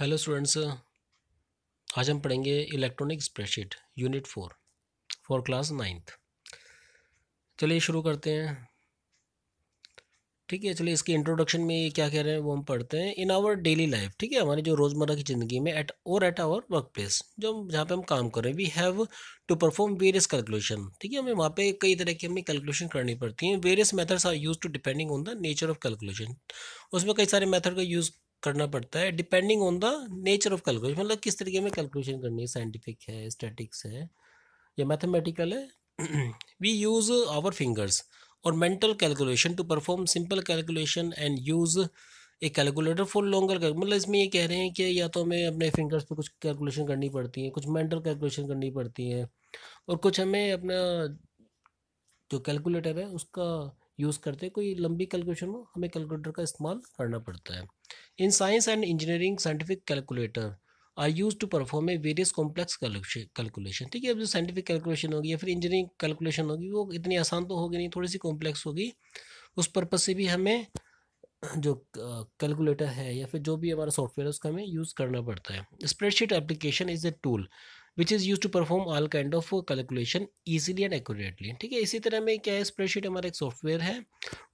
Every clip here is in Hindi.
हेलो स्टूडेंट्स आज हम पढ़ेंगे electronic spreadsheet unit four four class ninth चलिए शुरू करते हैं ठीक है चलिए इसके इंट्रोडक्शन में ये क्या कह रहे हैं वो हम पढ़ते हैं इन आवर डेली लाइफ ठीक है हमारी जो रोज़मर्रा की ज़िंदगी में एट और एट आवर वर्क प्लेस जो जहाँ पे हम काम कर रहे हैं we have to perform various calculation ठीक है हमें वहाँ पे कई तरह की हमें कैलकुलेशन करनी पड़ती है various methods are used to depending on the nature of calculation उसमें कई सारे मैथड का यूज़ करना पड़ता है depending on the nature of calculation मतलब किस तरीके में कैलकुलेशन करनी है साइंटिफिक है स्टैटिक्स है या मैथमेटिकल है वी यूज़ आवर फिंगर्स और mental calculation to perform simple calculation and use a calculator for longer मतलब इसमें ये कह रहे हैं कि या तो हमें अपने फिंगर्स पे कुछ कैलकुलेशन करनी पड़ती है कुछ मेंटल कैलकुलेशन करनी पड़ती है और कुछ हमें अपना जो कैलकुलेटर है उसका यूज़ करते कोई लंबी कैलकुलेशन हो हमें कैलकुलेटर का इस्तेमाल करना पड़ता है in science and engineering scientific calculator are used to perform a various complex calculation ठीक है अब जो साइंटिफिक कैलकुलेशन होगी या फिर इंजीनियरिंग कैलकुलेशन होगी वो इतनी आसान तो होगी नहीं थोड़ी सी कॉम्प्लेक्स होगी उस पर्पज़ से भी हमें जो कैलकुलेटर है या फिर जो भी हमारा सॉफ्टवेयर है उसका हमें यूज़ करना पड़ता है spreadsheet application is a tool which is used to perform all kind of calculation easily and accurately ठीक है इसी तरह में क्या है स्प्रेडशीट हमारा एक सॉफ्टवेयर है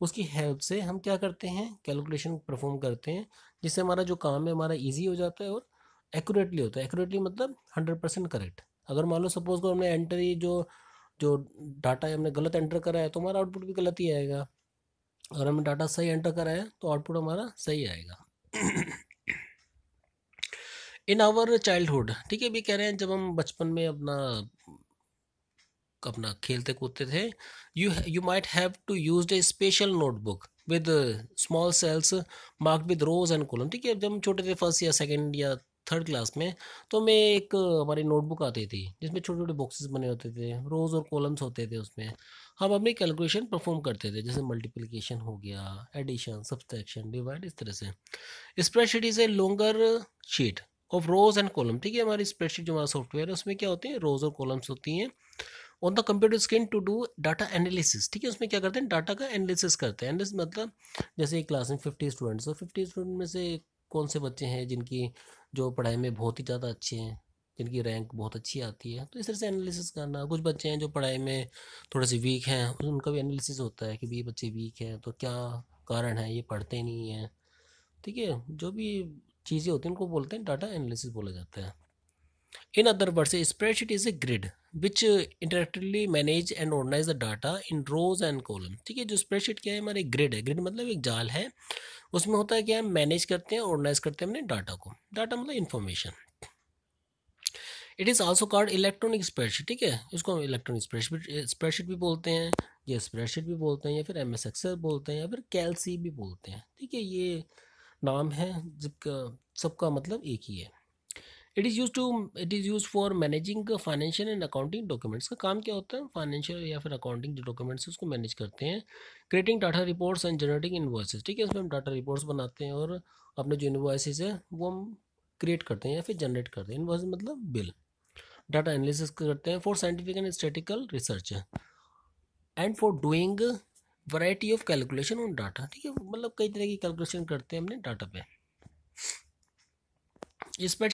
उसकी हेल्प से हम क्या करते हैं कैलकुलेशन परफॉर्म करते हैं जिससे हमारा जो काम है हमारा ईजी हो जाता है और एक्यूरेटली होता है एक्यूरेटली मतलब हंड्रेड परसेंट करेक्ट अगर मान लो सपोज को हमने एंट्री जो जो डाटा है हमने गलत एंटर करा है तो हमारा आउटपुट भी गलत ही आएगा अगर हमने डाटा सही एंटर कराया तो आउटपुट हमारा सही आएगा इन आवर चाइल्डहुड ठीक है भी कह रहे हैं जब हम बचपन में अपना अपना खेलते कूदते थे you you might have to use a special notebook with small cells marked with rows and column ठीक है जब हम छोटे थे फर्स्ट या सेकेंड या थर्ड क्लास में तो मैं एक हमारी नोटबुक आती थी जिसमें छोटे छोटे बॉक्सेस बने होते थे रोज़ और कॉलम्स होते थे उसमें हम अपनी कैलकुलेशन परफॉर्म करते थे जैसे मल्टीप्लिकेशन हो गया एडिशन सब्सट्रैक्शन डिवाइड इस तरह से spreadsheet is a longer sheet of rows and column ठीक है हमारी स्प्रेडशीट जो हमारा सॉफ्टवेयर है उसमें क्या होते हैं रोज और कॉलम्स होती हैं on the computer screen to do data analysis ठीक है उसमें क्या करते हैं डाटा का एनालिसिस करते हैं एनालिसिस मतलब जैसे एक क्लास में फिफ्टी स्टूडेंट्स और फिफ्टी स्टूडेंट में से कौन से बच्चे हैं जिनकी जो पढ़ाई में बहुत ही ज़्यादा अच्छे हैं जिनकी रैंक बहुत अच्छी आती है तो इस तरह से एनालिसिस करना कुछ बच्चे हैं जो पढ़ाई में थोड़े से वीक हैं उनका भी एनालिसिस होता है कि भाई बच्चे वीक हैं तो क्या कारण है ये पढ़ते नहीं हैं ठीक है जो भी चीज़ें होती हैं उनको बोलते हैं डाटा एनालिसिस बोला जाता है इन अदर वर्ड से spreadsheet is a grid which interactively manage and organise the data in rows and column ठीक है जो स्प्रेडशीट क्या है हमारे ग्रिड है ग्रिड मतलब एक जाल है उसमें होता है क्या हम मैनेज करते हैं ऑर्गेनाइज करते हैं अपने डाटा को डाटा मतलब information it is also called electronic spreadsheet ठीक है इसको हम इलेक्ट्रॉनिक स्प्रेडशीट स्प्रेडशीट भी बोलते हैं या स्प्रेडशीट भी बोलते हैं या फिर एम एस एक्सेल बोलते हैं या फिर कैलसी भी बोलते हैं ठीक है ये नाम है जिसका सबका मतलब एक ही है it is used to it is used for managing financial and accounting documents का काम क्या होता है फाइनेंशियल या फिर अकाउंटिंग जो डॉक्यूमेंट्स उसको मैनेज करते हैं creating data reports and generating invoices ठीक है इसमें हम डाटा रिपोर्ट्स बनाते हैं और अपने जो इन्वॉइसेस है वो हम क्रिएट करते हैं या फिर जनरेट करते हैं इन्वॉइस मतलब बिल डाटा एनालिसिस करते हैं for scientific and statistical research and for doing variety of calculation on data ठीक है मतलब कई तरह की कैलकुलेशन करते हैं हमने डाटा पे इस पर